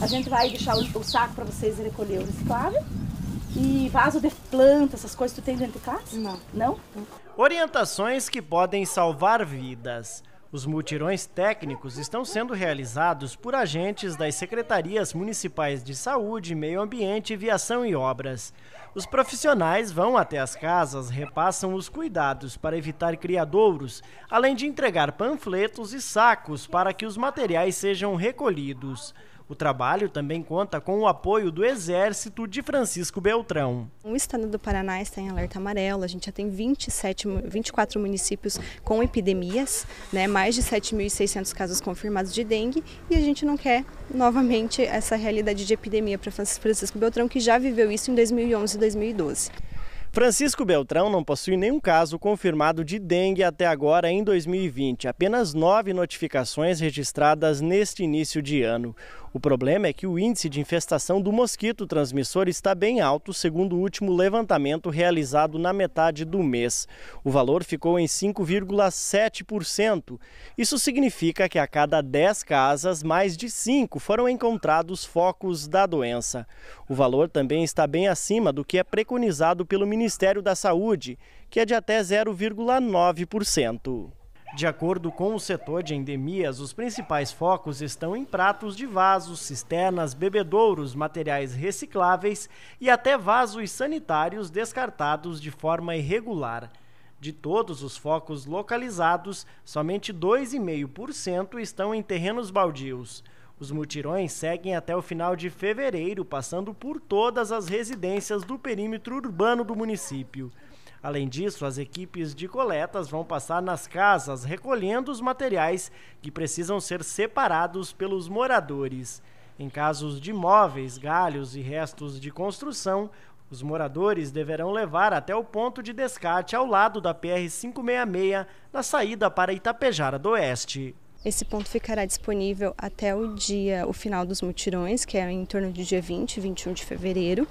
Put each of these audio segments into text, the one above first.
A gente vai deixar o, o saco para vocês recolher o reciclável. E vaso de planta, essas coisas tu tem dentro de casa? Não. Não? Orientações que podem salvar vidas. Os mutirões técnicos estão sendo realizados por agentes das secretarias municipais de saúde, meio ambiente, viação e obras. Os profissionais vão até as casas, repassam os cuidados para evitar criadouros, além de entregar panfletos e sacos para que os materiais sejam recolhidos. O trabalho também conta com o apoio do Exército de Francisco Beltrão. O estado do Paraná está em alerta amarelo, a gente já tem 27, 24 municípios com epidemias, né? mais de 7.600 casos confirmados de dengue e a gente não quer novamente essa realidade de epidemia para Francisco Beltrão, que já viveu isso em 2011 e 2012. Francisco Beltrão não possui nenhum caso confirmado de dengue até agora em 2020, apenas nove notificações registradas neste início de ano. O problema é que o índice de infestação do mosquito transmissor está bem alto, segundo o último levantamento realizado na metade do mês. O valor ficou em 5,7%. Isso significa que a cada 10 casas, mais de 5 foram encontrados focos da doença. O valor também está bem acima do que é preconizado pelo Ministério da Saúde, que é de até 0,9%. De acordo com o setor de endemias, os principais focos estão em pratos de vasos, cisternas, bebedouros, materiais recicláveis e até vasos sanitários descartados de forma irregular. De todos os focos localizados, somente 2,5% estão em terrenos baldios. Os mutirões seguem até o final de fevereiro, passando por todas as residências do perímetro urbano do município. Além disso, as equipes de coletas vão passar nas casas recolhendo os materiais que precisam ser separados pelos moradores. Em casos de móveis, galhos e restos de construção, os moradores deverão levar até o ponto de descarte ao lado da PR-566, na saída para Itapejara do Oeste. Esse ponto ficará disponível até o dia, o final dos mutirões, que é em torno do dia 20, 21 de fevereiro.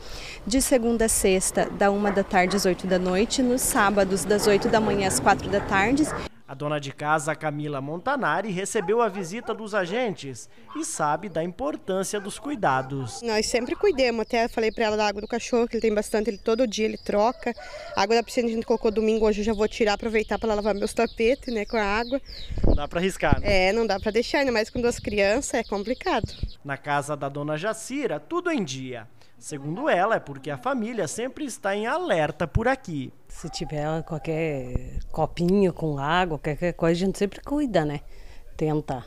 De segunda a sexta, da 1 da tarde às 8 da noite, nos sábados das 8 da manhã às 4 da tarde a dona de casa, Camila Montanari, recebeu a visita dos agentes e sabe da importância dos cuidados. Nós sempre cuidemos, até falei para ela da água do cachorro, que ele tem bastante, ele todo dia ele troca. A água da piscina a gente colocou domingo, hoje eu já vou tirar, aproveitar para lavar meus tapetes, né, com a água. Não dá para arriscar, né? É, não dá para deixar, ainda mais com duas crianças, é complicado. Na casa da dona Jacira, tudo em dia. Segundo ela, é porque a família sempre está em alerta por aqui. Se tiver qualquer copinho com água, qualquer coisa, a gente sempre cuida, né? Tenta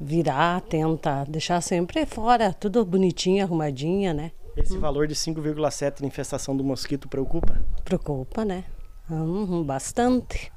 virar, tenta deixar sempre fora, tudo bonitinho, arrumadinha, né? Esse hum. valor de 5,7 de infestação do mosquito preocupa? Preocupa, né? Hum, bastante.